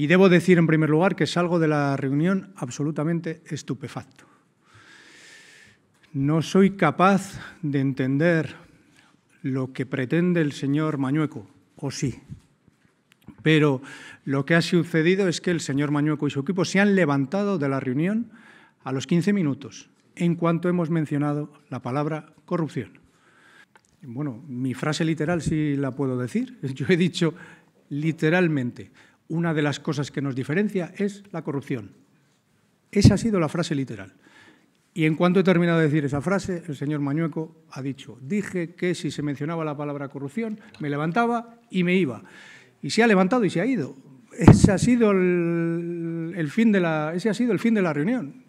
Y debo decir en primer lugar que salgo de la reunión absolutamente estupefacto. No soy capaz de entender lo que pretende el señor Mañueco, o sí. Pero lo que ha sucedido es que el señor Mañueco y su equipo se han levantado de la reunión a los 15 minutos, en cuanto hemos mencionado la palabra corrupción. Bueno, mi frase literal sí la puedo decir. Yo he dicho literalmente, una de las cosas que nos diferencia es la corrupción. Esa ha sido la frase literal. Y en cuanto he terminado de decir esa frase, el señor Mañueco ha dicho, dije que si se mencionaba la palabra corrupción, me levantaba y me iba. Y se ha levantado y se ha ido. Ese ha sido el, fin de la, ese ha sido el fin de la reunión.